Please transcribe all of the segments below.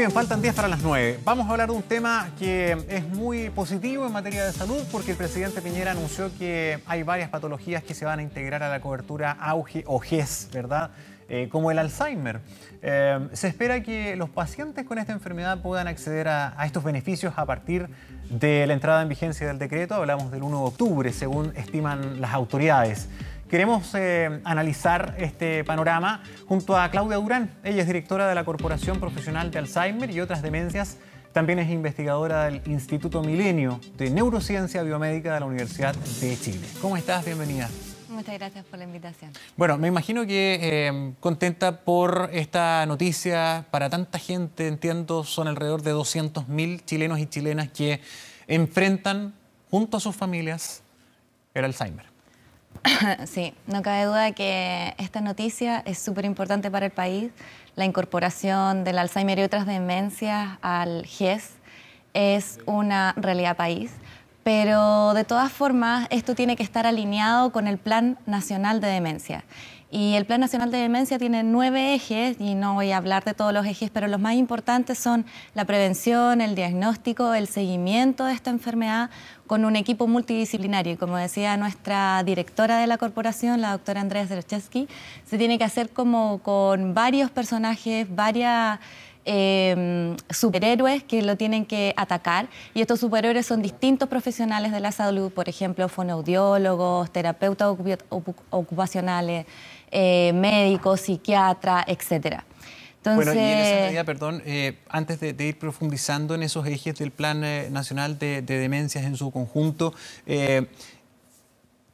bien, faltan días para las 9. Vamos a hablar de un tema que es muy positivo en materia de salud porque el presidente Piñera anunció que hay varias patologías que se van a integrar a la cobertura auge o GES, ¿verdad? Eh, como el Alzheimer. Eh, se espera que los pacientes con esta enfermedad puedan acceder a, estos beneficios a partir de la entrada en vigencia del decreto, hablamos del 1 de octubre, según estiman las autoridades. Queremos eh, analizar este panorama junto a Claudia Durán. Ella es directora de la Corporación Profesional de Alzheimer y otras demencias. También es investigadora del Instituto Milenio de Neurociencia Biomédica de la Universidad de Chile. ¿Cómo estás? Bienvenida. Muchas gracias por la invitación. Bueno, me imagino que eh, contenta por esta noticia para tanta gente, entiendo, son alrededor de 200.000 chilenos y chilenas que enfrentan junto a sus familias el Alzheimer. Sí, no cabe duda que esta noticia es súper importante para el país. La incorporación del Alzheimer y otras demencias al GES es una realidad país. Pero de todas formas, esto tiene que estar alineado con el Plan Nacional de Demencia. Y el Plan Nacional de Demencia tiene nueve ejes, y no voy a hablar de todos los ejes, pero los más importantes son la prevención, el diagnóstico, el seguimiento de esta enfermedad con un equipo multidisciplinario. Y como decía nuestra directora de la corporación, la doctora Andrea Zerchewski, se tiene que hacer como con varios personajes, varias Em, superhéroes que lo tienen que atacar y estos superhéroes son distintos profesionales de la salud, por ejemplo, fonoaudiólogos, terapeutas ocupacionales, eh, médicos, psiquiatras, etcétera. Entonces... Bueno, y en esa medida, perdón, eh, antes de, ir profundizando en esos ejes del Plan eh, Nacional de, Demencias en su conjunto, ¿qué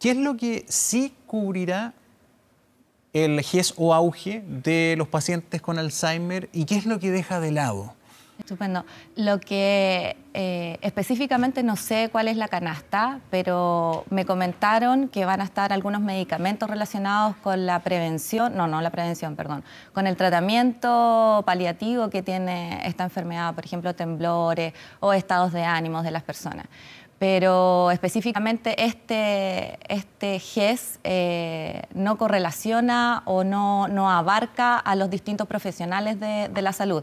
es lo que sí cubrirá el GES o auge de los pacientes con Alzheimer y qué es lo que deja de lado. Estupendo. Lo que eh, específicamente no sé cuál es la canasta, pero me comentaron que van a estar algunos medicamentos relacionados con la prevención, no, no la prevención, perdón, con el tratamiento paliativo que tiene esta enfermedad, por ejemplo, temblores o estados de ánimos de las personas pero específicamente este, este GES eh, no correlaciona o no, abarca a los distintos profesionales de, de, la salud,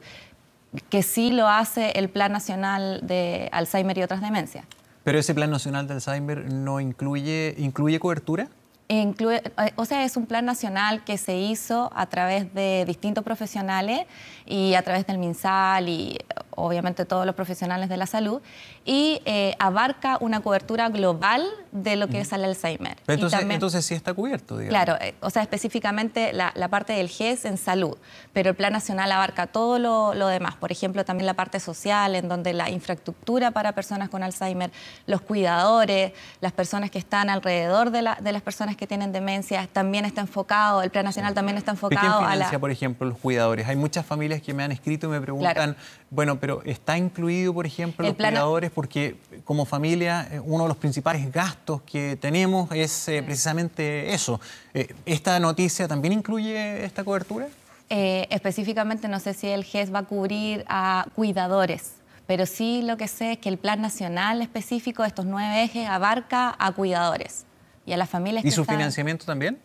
que sí lo hace el Plan Nacional de Alzheimer y otras demencias. ¿Pero ese Plan Nacional de Alzheimer no incluye, incluye cobertura? Incluye, eh, o sea, es un plan nacional que se hizo a través de distintos profesionales y a través del MinSal y obviamente todos los profesionales de la salud y eh, abarca una cobertura global de lo que es el Alzheimer. entonces, sí está cubierto, digamos. Claro, eh, o sea, específicamente la, parte del GES en salud, pero el plan nacional abarca todo lo, demás, por ejemplo, también la parte social, en donde la infraestructura para personas con Alzheimer, los cuidadores, las personas que están alrededor de las personas que tienen demencia también está enfocado, el Plan Nacional también está enfocado financia, a la... por ejemplo, los cuidadores? Hay muchas familias que me han escrito y me preguntan, bueno, pero ¿está incluido, por ejemplo, los cuidadores? Porque como familia, eh, uno de los principales gastos que tenemos es eh, mm. precisamente eso. Eh, ¿Esta noticia también incluye esta cobertura? específicamente no sé si el GES va a cubrir a cuidadores, pero sí lo que sé es que el plan nacional específico de estos nueve ejes abarca a cuidadores y a las familias ¿Y su financiamiento también?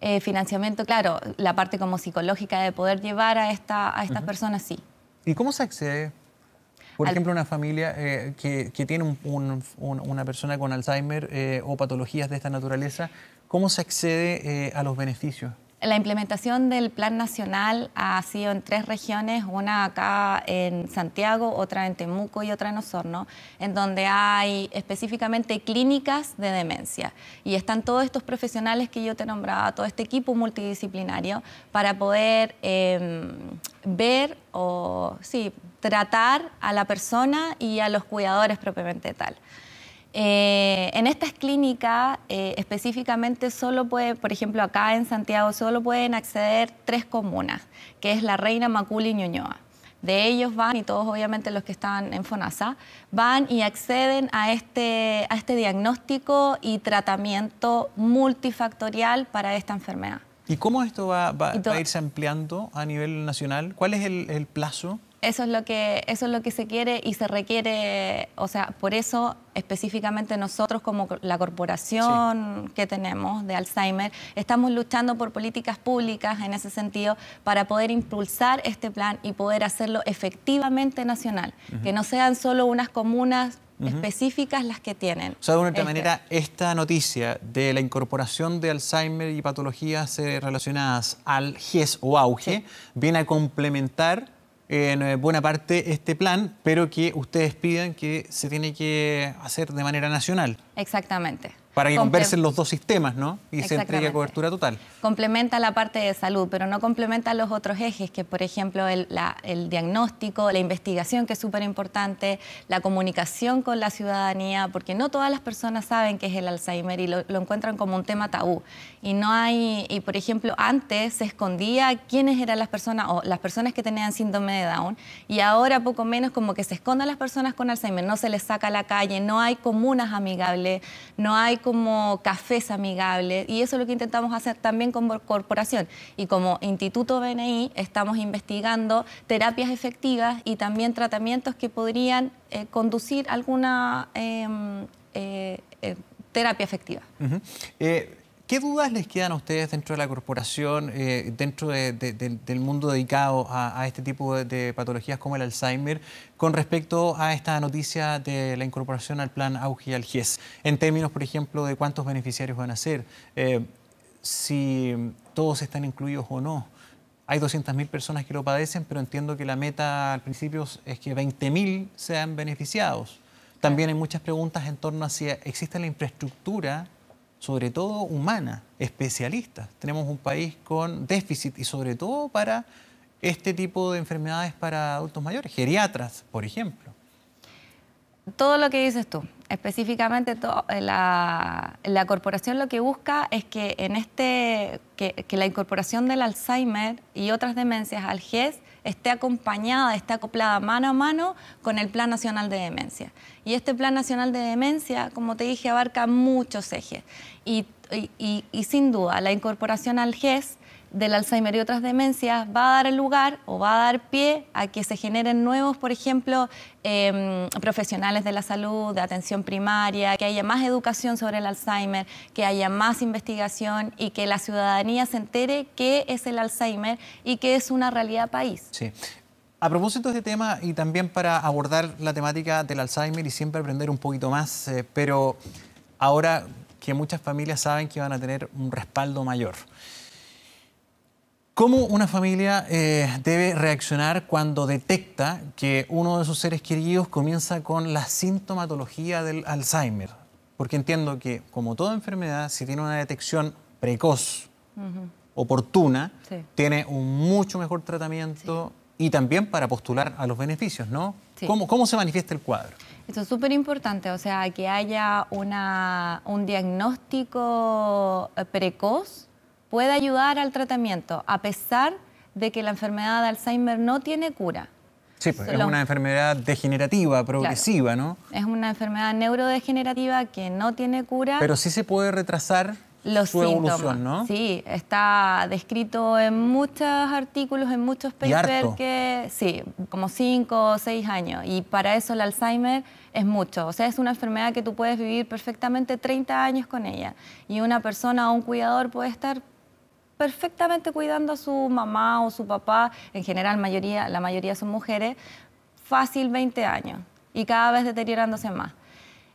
Eh, financiamiento, claro, la parte como psicológica de poder llevar a, esta, a estas personas, sí. ¿Y cómo se accede? Por ejemplo, una familia eh, que, que, tiene una persona con Alzheimer eh, o patologías de esta naturaleza, ¿cómo se accede a los beneficios? La implementación del Plan Nacional ha sido en tres regiones, una acá en Santiago, otra en Temuco y otra en Osorno, en donde hay específicamente clínicas de demencia. Y están todos estos profesionales que yo te nombraba, todo este equipo multidisciplinario, para poder em, ver o sí, tratar a la persona y a los cuidadores propiamente tal. Eh, en estas clínicas eh, específicamente solo puede, por ejemplo acá en Santiago, solo pueden acceder tres comunas, que es la Reina Macul y Ñuñoa. De ellos van, y todos obviamente los que están en FONASA, van y acceden a este, a este diagnóstico y tratamiento multifactorial para esta enfermedad. ¿Y cómo esto va, a irse ampliando a nivel nacional? ¿Cuál es el plazo? Eso es, lo que, eso es lo que se quiere y se requiere, o sea, por eso específicamente nosotros como la corporación que tenemos de Alzheimer, estamos luchando por políticas públicas en ese sentido para poder impulsar este plan y poder hacerlo efectivamente nacional, que no sean solo unas comunas específicas las que tienen. O sea, de una otra este manera, esta noticia de la incorporación de Alzheimer y patologías eh, relacionadas al GES o auge viene a complementar en eh, buena parte este plan, pero que ustedes piden que se tiene que hacer de manera nacional. Exactamente. Para que conversen los dos sistemas, ¿no? Y se entregue cobertura total. Complementa la parte de salud, pero no complementa los otros ejes, que por ejemplo el, diagnóstico, la investigación, que es súper importante, la comunicación con la ciudadanía, porque no todas las personas saben qué es el Alzheimer y lo, encuentran como un tema tabú. Y no hay, y por ejemplo, antes se escondía quiénes eran las personas, o las personas que tenían síndrome de Down, y ahora poco menos como que se esconden las personas con Alzheimer, no se les saca a la calle, no hay comunas amigables, no hay como cafés amigables y eso es lo que intentamos hacer también como corporación. Y como Instituto BNI estamos investigando terapias efectivas y también tratamientos que podrían eh, conducir alguna em, eh, eh, terapia efectiva. ¿Qué dudas les quedan a ustedes dentro de la corporación, eh, dentro del mundo dedicado a, este tipo de, patologías como el Alzheimer, con respecto a esta noticia de la incorporación al plan AUGI y En términos, por ejemplo, de cuántos beneficiarios van a ser, eh, si todos están incluidos o no. Hay 200.000 personas que lo padecen, pero entiendo que la meta al principio es que 20.000 sean beneficiados. También hay muchas preguntas en torno a si existe la infraestructura sobre todo humana, especialistas. Tenemos un país con déficit y sobre todo para este tipo de enfermedades para adultos mayores, geriatras, por ejemplo. Todo lo que dices tú, específicamente eh, la, corporación lo que busca es que en este que, que la incorporación del Alzheimer y otras demencias al GES esté acompañada, está acoplada mano a mano con el Plan Nacional de Demencia. Y este Plan Nacional de Demencia, como te dije, abarca muchos ejes. Y, y sin duda, la incorporación al GES del Alzheimer y otras demencias va a dar lugar o va a dar pie a que se generen nuevos, por ejemplo, em, profesionales de la salud, de atención primaria, que haya más educación sobre el Alzheimer, que haya más investigación y que la ciudadanía se entere qué es el Alzheimer y qué es una realidad país. Sí. A propósito de este tema y también para abordar la temática del Alzheimer y siempre aprender un poquito más, eh, pero ahora que muchas familias saben que van a tener un respaldo mayor. ¿Cómo una familia eh, debe reaccionar cuando detecta que uno de sus seres queridos comienza con la sintomatología del Alzheimer? Porque entiendo que, como toda enfermedad, si tiene una detección precoz, oportuna, tiene un mucho mejor tratamiento y también para postular a los beneficios, ¿no? ¿Cómo, ¿Cómo se manifiesta el cuadro? Esto es súper importante, o sea, que haya una, un diagnóstico eh, precoz puede ayudar al tratamiento, a pesar de que la enfermedad de Alzheimer no tiene cura. Sí, pues es una enfermedad degenerativa, progresiva, ¿no? Es una enfermedad neurodegenerativa que no tiene cura. Pero sí se puede retrasar los su síntomas. evolución, ¿no? Sí, está descrito en muchos artículos, en muchos papers que sí, como cinco o 6 años. Y para eso el Alzheimer es mucho. O sea, es una enfermedad que tú puedes vivir perfectamente 30 años con ella. Y una persona o un cuidador puede estar perfectamente cuidando a su mamá o su papá, en general mayoría, la mayoría son mujeres, fácil 20 años y cada vez deteriorándose más.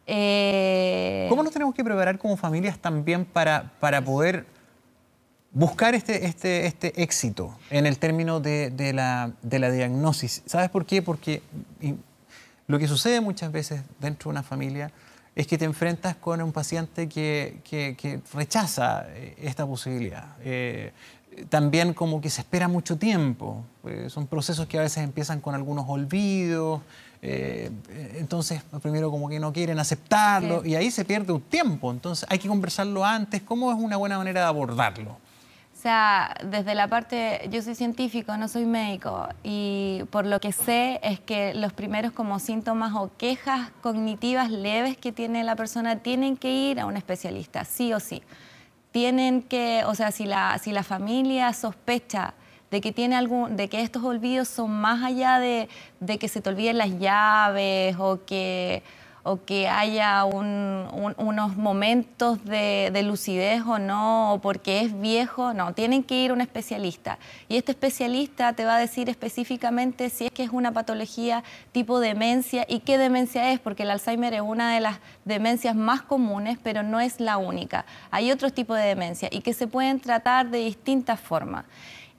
Eh, ¿Cómo nos tenemos que preparar como familias también para, poder buscar este, este, este éxito en el término de, de la diagnosis? ¿Sabes por qué? Porque lo que sucede muchas veces dentro de una familia es que te enfrentas con un paciente que, rechaza eh, esta posibilidad. Eh, también como que se espera mucho tiempo. Eh, son procesos que a veces empiezan con algunos olvidos. entonces, primero como que no quieren aceptarlo y ahí se pierde un tiempo. Entonces, hay que conversarlo antes. ¿Cómo es una buena manera de abordarlo? O sea, desde la parte, yo soy científico, no soy médico, y por lo que sé es que los primeros como síntomas o quejas cognitivas leves que tiene la persona tienen que ir a un especialista, sí o sí. Tienen que, o sea, si la, si la familia sospecha de que, tiene algún, de que estos olvidos son más allá de que se te olviden las llaves o que o que haya unos momentos de, lucidez o no, o porque es viejo, no, tienen que ir a un especialista. Y este especialista te va a decir específicamente si es que es una patología tipo demencia y qué demencia es, porque el Alzheimer es una de las demencias más comunes, pero no es la única. Hay otros tipos de demencia y que se pueden tratar de distintas formas.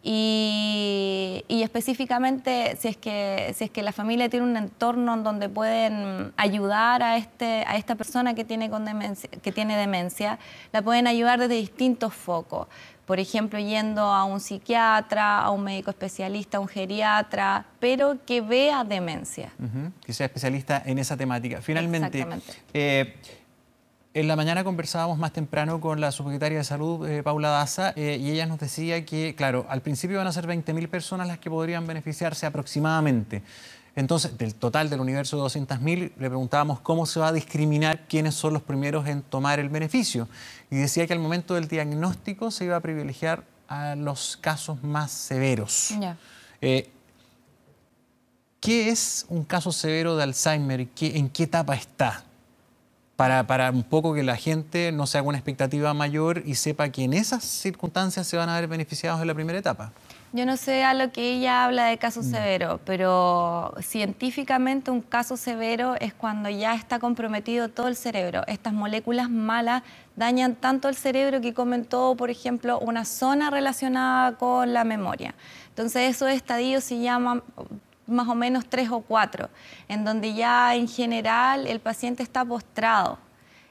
Y, específicamente si es, que, si es que la familia tiene un entorno en donde pueden ayudar a, este, a esta persona que tiene, con demencia, que tiene demencia, la pueden ayudar desde distintos focos. Por ejemplo, yendo a un psiquiatra, a un médico especialista, a un geriatra, pero que vea demencia. Que sea especialista en esa temática. Finalmente, eh, en la mañana conversábamos más temprano con la subsecretaria de Salud, eh, Paula Daza, eh, y ella nos decía que, claro, al principio van a ser 20.000 personas las que podrían beneficiarse aproximadamente. Entonces, del total del universo de 200.000, le preguntábamos cómo se va a discriminar quiénes son los primeros en tomar el beneficio. Y decía que al momento del diagnóstico se iba a privilegiar a los casos más severos. Eh, ¿Qué es un caso severo de Alzheimer? ¿En qué etapa está? para, un poco que la gente no se haga una expectativa mayor y sepa que en esas circunstancias se van a ver beneficiados en la primera etapa. Yo no sé a lo que ella habla de caso mm. severo, pero científicamente un caso severo es cuando ya está comprometido todo el cerebro. Estas moléculas malas dañan tanto el cerebro que comen todo, por ejemplo, una zona relacionada con la memoria. Entonces esos estadios se llaman más o menos tres o cuatro, en donde ya en general el paciente está postrado,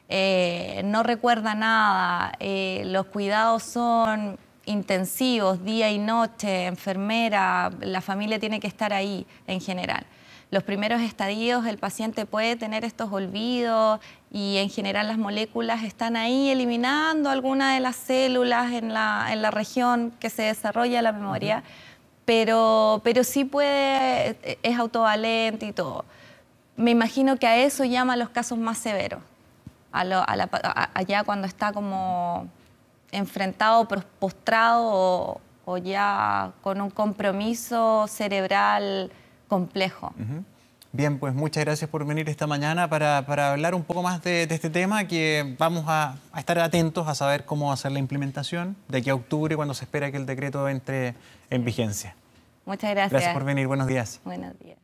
eh, no recuerda nada, eh, los cuidados son intensivos, día y noche, enfermera, la familia tiene que estar ahí en general. Los primeros estadios el paciente puede tener estos olvidos y en general las moléculas están ahí eliminando alguna de las células en la, región que se desarrolla la memoria pero, pero sí puede, es autovalente y todo. Me imagino que a eso llama los casos más severos, allá cuando está como enfrentado, postrado o, ya con un compromiso cerebral complejo. Bien, pues muchas gracias por venir esta mañana para, hablar un poco más de, este tema que vamos a, estar atentos a saber cómo va a ser la implementación de aquí a octubre cuando se espera que el decreto entre en vigencia. Muchas gracias. Gracias por venir, buenos días. Buenos días.